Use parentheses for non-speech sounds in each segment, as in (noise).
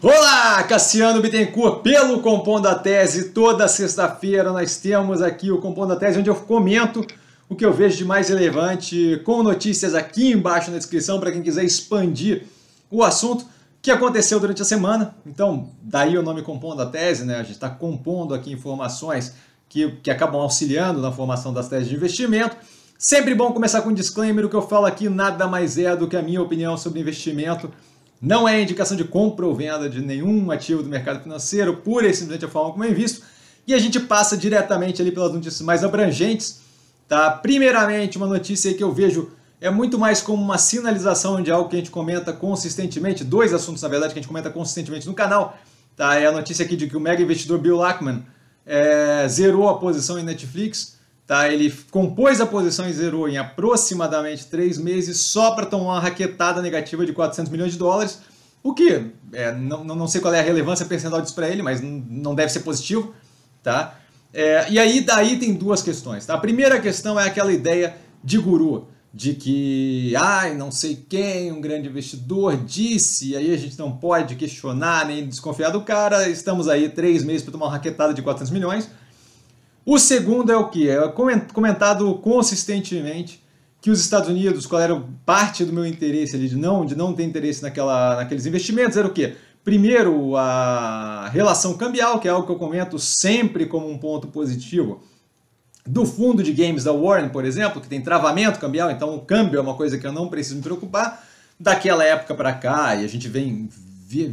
Olá, Cassiano Bittencourt, pelo Compondo a Tese. Toda sexta-feira nós temos aqui o Compondo a Tese, onde eu comento o que eu vejo de mais relevante, com notícias aqui embaixo na descrição para quem quiser expandir o assunto que aconteceu durante a semana. Então, daí o nome Compondo a Tese, né? A gente está compondo aqui informações que, que acabam auxiliando na formação das teses de investimento. Sempre bom começar com um disclaimer: o que eu falo aqui nada mais é do que a minha opinião sobre investimento não é indicação de compra ou venda de nenhum ativo do mercado financeiro, pura e simplesmente a forma como é visto. E a gente passa diretamente ali pelas notícias mais abrangentes. Tá? Primeiramente, uma notícia que eu vejo é muito mais como uma sinalização de algo que a gente comenta consistentemente, dois assuntos, na verdade, que a gente comenta consistentemente no canal. Tá? É a notícia aqui de que o mega investidor Bill Ackman é, zerou a posição em Netflix Tá? Ele compôs a posição e zerou em aproximadamente três meses só para tomar uma raquetada negativa de 400 milhões de dólares, o que é, não, não sei qual é a relevância percentual disso para ele, mas não deve ser positivo. Tá? É, e aí daí tem duas questões. Tá? A primeira questão é aquela ideia de guru, de que, ai, não sei quem, um grande investidor disse, e aí a gente não pode questionar nem desconfiar do cara, estamos aí três meses para tomar uma raquetada de 400 milhões. O segundo é o que? É comentado consistentemente que os Estados Unidos, qual era parte do meu interesse ali de não, de não ter interesse naquela, naqueles investimentos, era o quê? Primeiro, a relação cambial, que é algo que eu comento sempre como um ponto positivo do fundo de games da Warren, por exemplo, que tem travamento cambial, então o câmbio é uma coisa que eu não preciso me preocupar. Daquela época para cá, e a gente vem,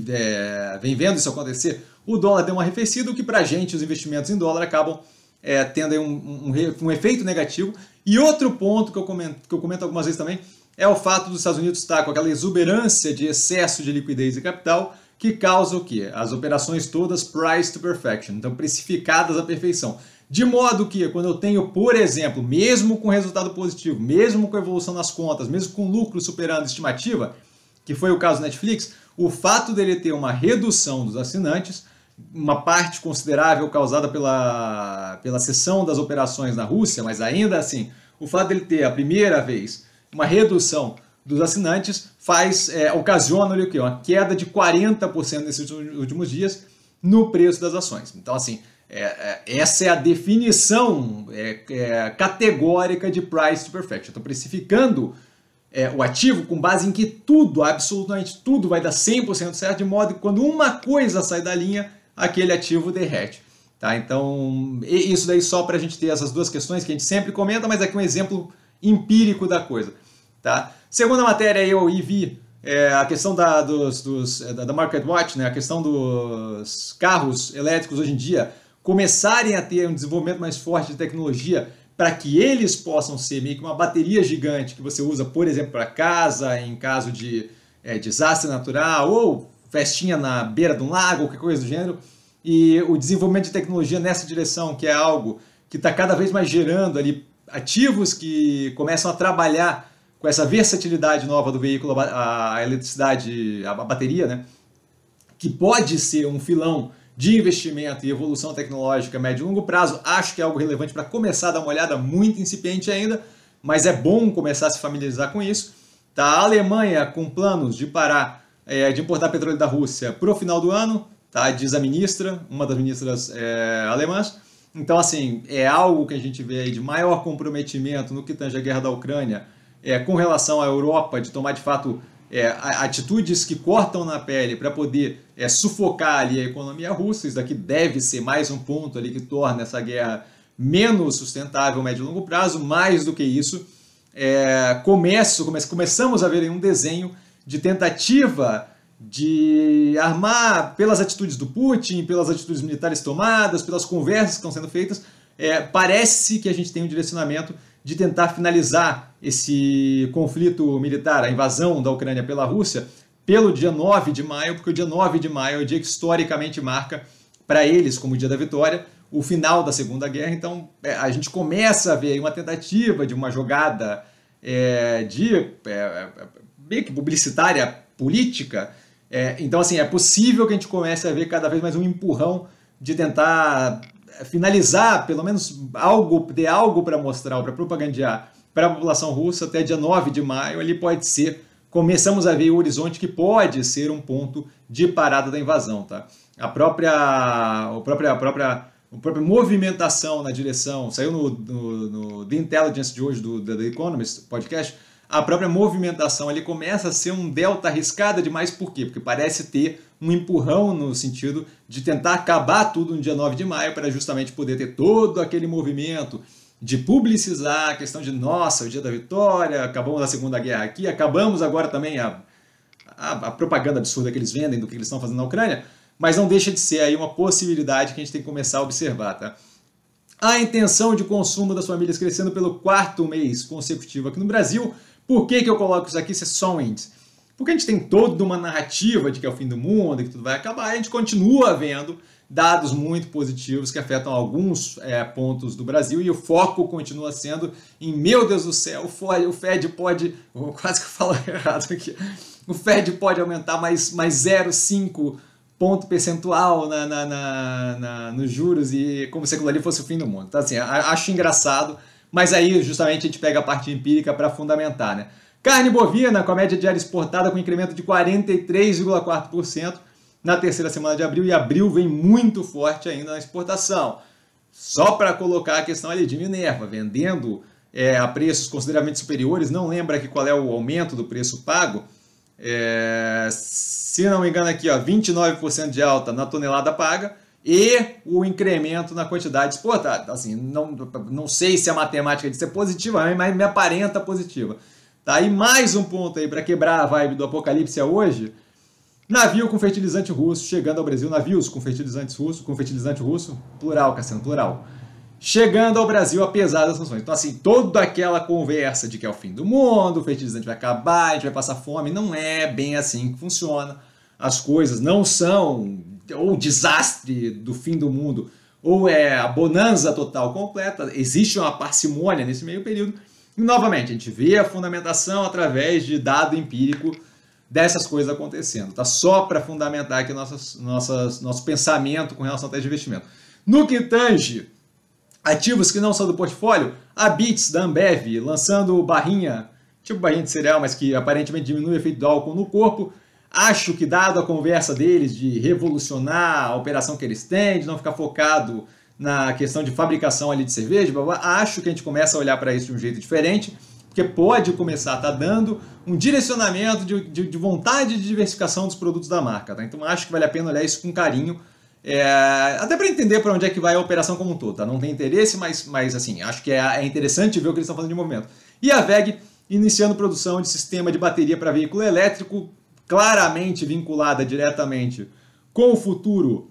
é, vem vendo isso acontecer, o dólar deu uma arrefecida, que para a gente os investimentos em dólar acabam é, tendo um, um, um, efeito negativo. E outro ponto que eu, comento, que eu comento algumas vezes também é o fato dos Estados Unidos estar com aquela exuberância de excesso de liquidez e capital que causa o quê? As operações todas price to perfection, então precificadas à perfeição. De modo que, quando eu tenho, por exemplo, mesmo com resultado positivo, mesmo com evolução nas contas, mesmo com lucro superando a estimativa, que foi o caso do Netflix, o fato dele ter uma redução dos assinantes uma parte considerável causada pela, pela cessão das operações na Rússia, mas ainda assim, o fato dele ter a primeira vez uma redução dos assinantes faz é, ocasiona o que uma queda de 40% nesses últimos dias no preço das ações. Então assim, é, é, essa é a definição é, é, categórica de price to perfection. Estou precificando é, o ativo com base em que tudo, absolutamente tudo, vai dar 100% certo, de modo que quando uma coisa sai da linha, aquele ativo derrete. Tá? Então, isso daí só para a gente ter essas duas questões que a gente sempre comenta, mas aqui um exemplo empírico da coisa. Tá? Segunda matéria, eu e vi é a questão da, dos, dos, é, da Market Watch, né? a questão dos carros elétricos hoje em dia começarem a ter um desenvolvimento mais forte de tecnologia para que eles possam ser meio que uma bateria gigante que você usa, por exemplo, para casa, em caso de é, desastre natural ou festinha na beira de um lago, qualquer coisa do gênero, e o desenvolvimento de tecnologia nessa direção, que é algo que está cada vez mais gerando ali ativos que começam a trabalhar com essa versatilidade nova do veículo, a eletricidade, a bateria, né? que pode ser um filão de investimento e evolução tecnológica médio e longo prazo, acho que é algo relevante para começar a dar uma olhada muito incipiente ainda, mas é bom começar a se familiarizar com isso. Tá? A Alemanha com planos de parar é, de importar petróleo da Rússia para o final do ano, tá? diz a ministra, uma das ministras é, alemãs. Então, assim, é algo que a gente vê aí de maior comprometimento no que tange a guerra da Ucrânia é, com relação à Europa, de tomar de fato é, atitudes que cortam na pele para poder é, sufocar ali a economia russa. Isso daqui deve ser mais um ponto ali que torna essa guerra menos sustentável médio e longo prazo. Mais do que isso, é, começo, começamos a ver um desenho de tentativa de armar pelas atitudes do Putin, pelas atitudes militares tomadas, pelas conversas que estão sendo feitas, é, parece que a gente tem um direcionamento de tentar finalizar esse conflito militar, a invasão da Ucrânia pela Rússia, pelo dia 9 de maio, porque o dia 9 de maio é o dia que historicamente marca para eles como o dia da vitória, o final da Segunda Guerra. Então é, a gente começa a ver uma tentativa de uma jogada é, de é, é meio que publicitária, política. É, então, assim, é possível que a gente comece a ver cada vez mais um empurrão de tentar é, finalizar, pelo menos algo, ter algo para mostrar, para propagandear para a população russa até dia 9 de maio. Ele pode ser, começamos a ver o horizonte que pode ser um ponto de parada da invasão, tá? A própria, a própria, a própria, a própria movimentação na direção, saiu no, no, no The Intelligence de hoje, do, do The Economist podcast, a própria movimentação ele começa a ser um delta arriscada demais, por quê? Porque parece ter um empurrão no sentido de tentar acabar tudo no dia 9 de maio para justamente poder ter todo aquele movimento de publicizar a questão de nossa, o dia da vitória, acabamos a Segunda Guerra aqui, acabamos agora também a, a, a propaganda absurda que eles vendem do que eles estão fazendo na Ucrânia, mas não deixa de ser aí uma possibilidade que a gente tem que começar a observar, tá? A intenção de consumo das famílias crescendo pelo quarto mês consecutivo aqui no Brasil, por que, que eu coloco isso aqui se é só um índice? Porque a gente tem toda uma narrativa de que é o fim do mundo, que tudo vai acabar, e a gente continua vendo dados muito positivos que afetam alguns é, pontos do Brasil e o foco continua sendo em, meu Deus do céu, o Fed pode, (laughs) quase que eu falo (laughs) errado aqui, o Fed pode aumentar mais, mais 0,5 ponto percentual na, na, na, na, nos juros e como se aquilo ali fosse o fim do mundo. Então, assim, acho engraçado mas aí, justamente, a gente pega a parte empírica para fundamentar, né? Carne bovina com a média diária exportada com incremento de 43,4% na terceira semana de abril e abril vem muito forte ainda na exportação. Só para colocar a questão ali de Minerva, vendendo é, a preços consideravelmente superiores, não lembra aqui qual é o aumento do preço pago. É, se não me engano aqui, ó, 29% de alta na tonelada paga, e o incremento na quantidade exportada. Assim, não, não sei se a matemática disso é positiva, mas me aparenta positiva. Tá? E mais um ponto aí para quebrar a vibe do apocalipse é hoje. Navio com fertilizante russo chegando ao Brasil. Navios com fertilizantes russo, com fertilizante russo, plural, Cassiano, plural. Chegando ao Brasil apesar das sanções. Então, assim, toda aquela conversa de que é o fim do mundo, o fertilizante vai acabar, a gente vai passar fome, não é bem assim que funciona. As coisas não são ou desastre do fim do mundo, ou é a bonança total completa, existe uma parcimônia nesse meio período. E novamente, a gente vê a fundamentação através de dado empírico dessas coisas acontecendo, tá? Só para fundamentar aqui nossas, nossas, nosso pensamento com relação ao de investimento. No que tange ativos que não são do portfólio, a Bits da Ambev lançando barrinha, tipo barrinha de cereal, mas que aparentemente diminui o efeito do álcool no corpo, Acho que, dado a conversa deles de revolucionar a operação que eles têm, de não ficar focado na questão de fabricação ali de cerveja, acho que a gente começa a olhar para isso de um jeito diferente, porque pode começar a estar tá dando um direcionamento de, de, de, vontade de diversificação dos produtos da marca. Tá? Então acho que vale a pena olhar isso com carinho, é, até para entender para onde é que vai a operação como um todo. Tá? Não tem interesse, mas, mas assim, acho que é, é interessante ver o que eles estão fazendo de momento. E a VEG iniciando produção de sistema de bateria para veículo elétrico, claramente vinculada diretamente com o futuro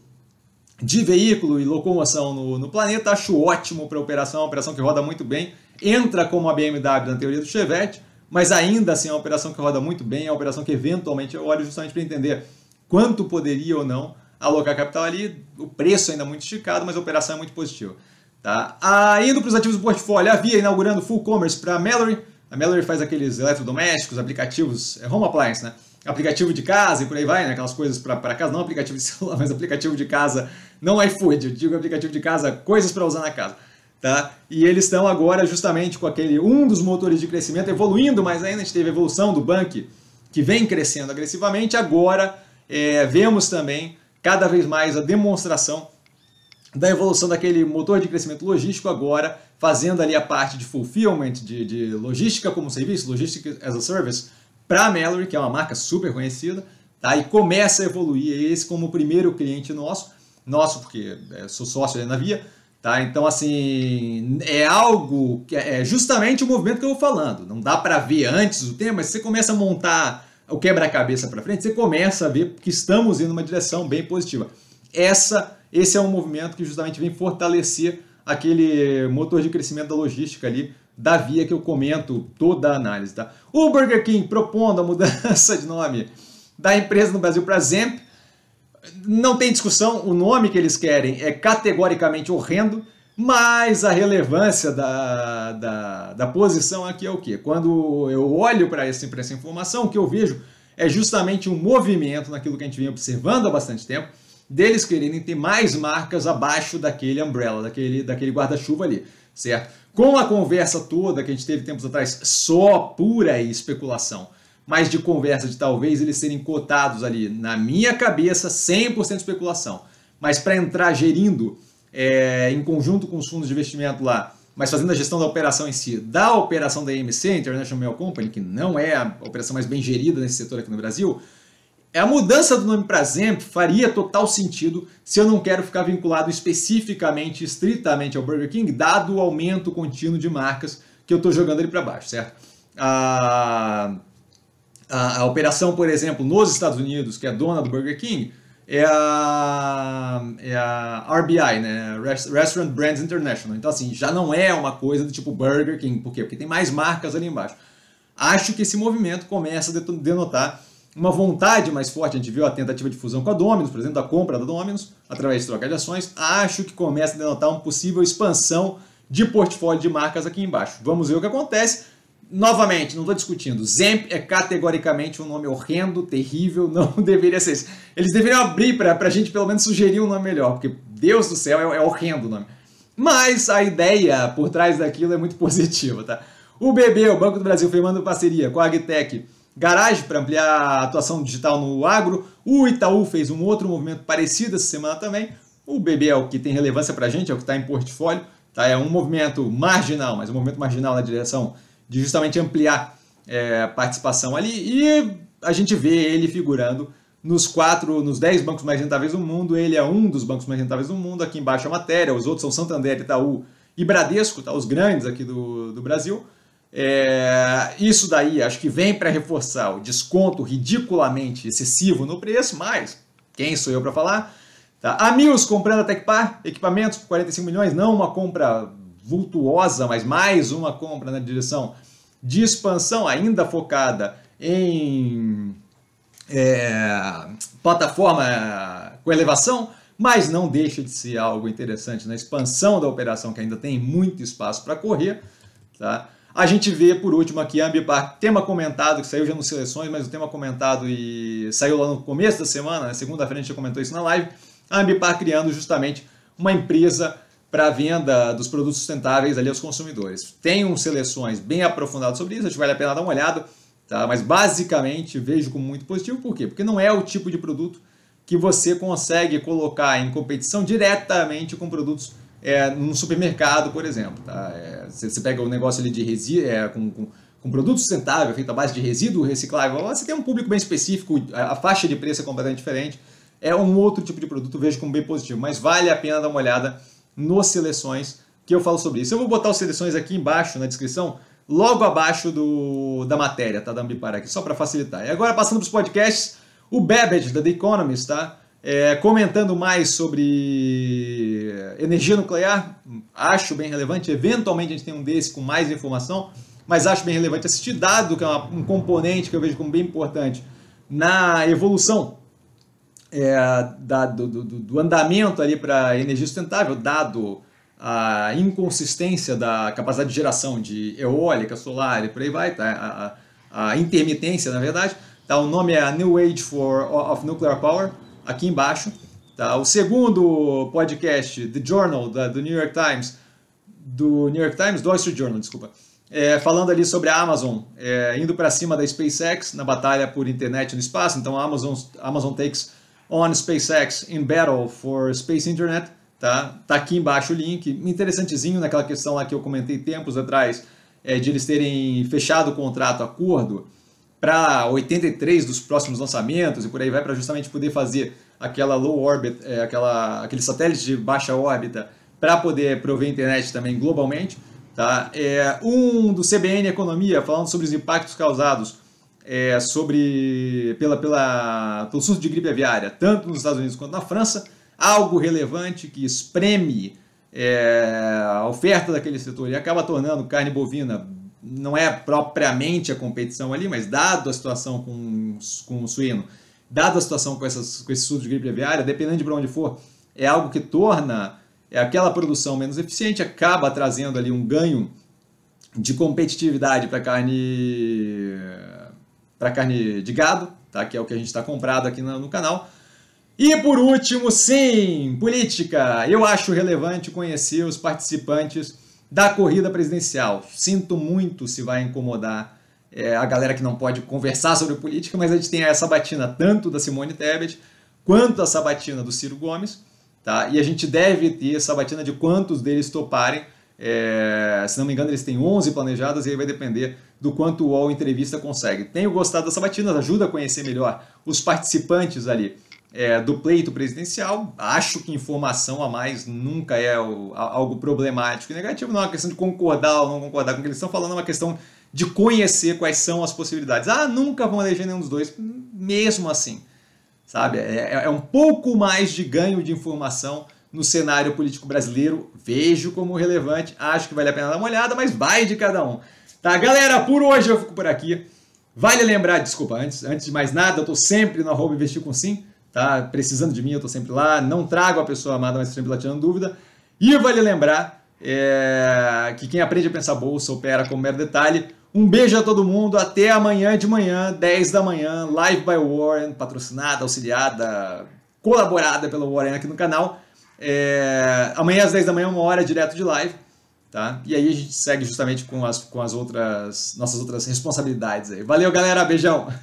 de veículo e locomoção no, no planeta. Acho ótimo para a operação, uma operação que roda muito bem. Entra como a BMW na teoria do Chevette, mas ainda assim é uma operação que roda muito bem, é uma operação que eventualmente eu olho justamente para entender quanto poderia ou não alocar capital ali. O preço ainda é muito esticado, mas a operação é muito positiva. Tá? Ah, indo para os ativos do portfólio, a Via inaugurando full commerce para a Mallory. A Mallory faz aqueles eletrodomésticos, aplicativos, é home appliance, né? aplicativo de casa e por aí vai, né? aquelas coisas para casa, não aplicativo de (laughs) celular, mas aplicativo de casa, não iFood, eu digo aplicativo de casa, coisas para usar na casa. Tá? E eles estão agora justamente com aquele um dos motores de crescimento evoluindo, mas ainda a gente teve a evolução do bank que vem crescendo agressivamente. Agora é, vemos também cada vez mais a demonstração da evolução daquele motor de crescimento logístico agora fazendo ali a parte de fulfillment, de, de logística como serviço, logística as a service, para a Mallory, que é uma marca super conhecida, tá? e começa a evoluir esse como o primeiro cliente nosso, nosso porque é, sou sócio na Via, tá? então assim, é algo, que é, é justamente o movimento que eu vou falando, não dá para ver antes o tema, mas você começa a montar o quebra-cabeça para frente, você começa a ver que estamos indo numa direção bem positiva. Essa, esse é um movimento que justamente vem fortalecer aquele motor de crescimento da logística ali, da via que eu comento toda a análise. Tá? O Burger King propondo a mudança de nome da empresa no Brasil para Zemp. Não tem discussão, o nome que eles querem é categoricamente horrendo, mas a relevância da, da, da posição aqui é o quê? Quando eu olho para essa, essa informação, o que eu vejo é justamente um movimento naquilo que a gente vem observando há bastante tempo, deles quererem ter mais marcas abaixo daquele umbrella, daquele, daquele guarda-chuva ali certo? Com a conversa toda que a gente teve tempos atrás, só pura especulação, mas de conversa de talvez eles serem cotados ali, na minha cabeça, 100% especulação. Mas para entrar gerindo é, em conjunto com os fundos de investimento lá, mas fazendo a gestão da operação em si, da operação da EMC International Mail Company, que não é a operação mais bem gerida nesse setor aqui no Brasil, é a mudança do nome para Zemp faria total sentido se eu não quero ficar vinculado especificamente, estritamente ao Burger King, dado o aumento contínuo de marcas que eu estou jogando ali para baixo, certo? A, a, a, operação, por exemplo, nos Estados Unidos, que é dona do Burger King, é a, é a RBI, né? Restaurant Brands International. Então, assim, já não é uma coisa do tipo Burger King. Por quê? Porque tem mais marcas ali embaixo. Acho que esse movimento começa a denotar uma vontade mais forte, a gente viu a tentativa de fusão com a Dominus, por exemplo, da compra da Dominus, através de troca de ações, acho que começa a denotar uma possível expansão de portfólio de marcas aqui embaixo. Vamos ver o que acontece. Novamente, não estou discutindo. Zemp é categoricamente um nome horrendo, terrível, (laughs) não deveria ser isso. Eles deveriam abrir para a gente pelo menos sugerir um nome melhor, porque Deus do céu é, é horrendo o nome. Mas a ideia por trás daquilo é muito (laughs) positiva, tá? O BB, o Banco do Brasil, firmando parceria com a Agtech Garage para ampliar a atuação digital no agro. O Itaú fez um outro movimento parecido essa semana também. O BB é o que tem relevância para a gente, é o que está em portfólio. Tá? É um movimento marginal, mas um movimento marginal na direção de justamente ampliar é, a participação ali. E a gente vê ele figurando nos quatro, nos dez bancos mais rentáveis do mundo. Ele é um dos bancos mais rentáveis do mundo. Aqui embaixo é a matéria, os outros são Santander, Itaú e Bradesco, tá? os grandes aqui do, do Brasil. É, isso daí acho que vem para reforçar o desconto ridiculamente excessivo no preço, mas quem sou eu para falar? Tá. A Mills comprando a Tecpar, equipamentos por 45 milhões, não uma compra vultuosa, mas mais uma compra na direção de expansão, ainda focada em é, plataforma com elevação, mas não deixa de ser algo interessante na expansão da operação, que ainda tem muito espaço para correr. Tá? A gente vê, por último, aqui a Ambipar, tema comentado, que saiu já nos seleções, mas o tema comentado e saiu lá no começo da semana, né, segunda-feira a gente já comentou isso na live, a Ambipar criando justamente uma empresa para a venda dos produtos sustentáveis ali aos consumidores. Tem um seleções bem aprofundadas sobre isso, acho que vale a pena dar uma olhada, tá? mas basicamente vejo como muito positivo, por quê? Porque não é o tipo de produto que você consegue colocar em competição diretamente com produtos é, num supermercado, por exemplo. Tá? É, você, você pega o um negócio ali de resíduo, é, com, com, com, produto sustentável, feito à base de resíduo reciclável, você tem um público bem específico, a, a faixa de preço é completamente diferente. É um outro tipo de produto, vejo como bem positivo, mas vale a pena dar uma olhada nos seleções que eu falo sobre isso. Eu vou botar os seleções aqui embaixo na descrição, logo abaixo do, da matéria, tá? Da Ambipar aqui, só para facilitar. E agora, passando para os podcasts, o Babbage, da The Economist, tá? É, comentando mais sobre eh, energia nuclear, acho bem relevante. Eventualmente a gente tem um desse com mais informação, mas acho bem relevante assistir dado, que é uma, um componente que eu vejo como bem importante na evolução é, da, do, do, do, andamento ali para energia sustentável, dado a inconsistência da capacidade de geração de eólica, solar e por aí vai, tá? a, a intermitência, na verdade. Tá, o nome é a New Age for, of Nuclear Power, aqui embaixo. Tá? O segundo podcast, The Journal, da, do New York Times, do New York Times, do Wall Street Journal, desculpa, é, falando ali sobre a Amazon, é, indo para cima da SpaceX na batalha por internet no espaço. Então, a Amazon, Amazon takes on SpaceX in battle for space internet. Tá? tá aqui embaixo o link. Interessantezinho naquela questão lá que eu comentei tempos atrás, é, de eles terem fechado o contrato, acordo, para 83 dos próximos lançamentos e por aí vai, para justamente poder fazer aquela low orbit, é, aquela, aquele satélite de baixa órbita, para poder prover internet também globalmente. Tá? É, um do CBN Economia, falando sobre os impactos causados é, sobre pela, pela, pelo surto de gripe aviária, tanto nos Estados Unidos quanto na França, algo relevante que espreme é, a oferta daquele setor e acaba tornando carne bovina, não é propriamente a competição ali, mas dado a situação com, com o suíno, dada a situação com, essas, com esse surto de gripe aviária, dependendo de para onde for, é algo que torna é aquela produção menos eficiente, acaba trazendo ali um ganho de competitividade para carne para carne de gado, tá? que é o que a gente está comprado aqui no, no canal. E por último, sim, política. Eu acho relevante conhecer os participantes da corrida presidencial. Sinto muito se vai incomodar é, a galera que não pode conversar sobre política, mas a gente tem a sabatina tanto da Simone Tebet quanto a sabatina do Ciro Gomes, tá? E a gente deve ter sabatina de quantos deles toparem. É, se não me engano, eles têm 11 planejadas e aí vai depender do quanto o UOL Entrevista consegue. Tenho gostado das sabatinas, ajuda a conhecer melhor os participantes ali é, do pleito presidencial. Acho que informação a mais nunca é o, a, algo problemático e negativo, não é uma questão de concordar ou não concordar com o que eles estão falando, é uma questão de conhecer quais são as possibilidades. Ah, nunca vão eleger nenhum dos dois, mesmo assim. Sabe? É, é, é um pouco mais de ganho de informação no cenário político brasileiro. Vejo como relevante, acho que vale a pena dar uma olhada, mas vai de cada um. Tá, galera, por hoje eu fico por aqui. Vale lembrar, desculpa, antes, antes de mais nada, eu tô sempre no arroba investir com sim, tá? Precisando de mim, eu tô sempre lá. Não trago a pessoa amada, mas sempre lá tirando dúvida. E vale lembrar é, que quem aprende a pensar bolsa opera como mero detalhe. Um beijo a todo mundo, até amanhã de manhã, 10 da manhã, Live by Warren, patrocinada, auxiliada, colaborada pelo Warren aqui no canal. É... Amanhã às 10 da manhã, uma hora direto de live. Tá? E aí a gente segue justamente com as, com as outras nossas outras responsabilidades aí. Valeu, galera, beijão.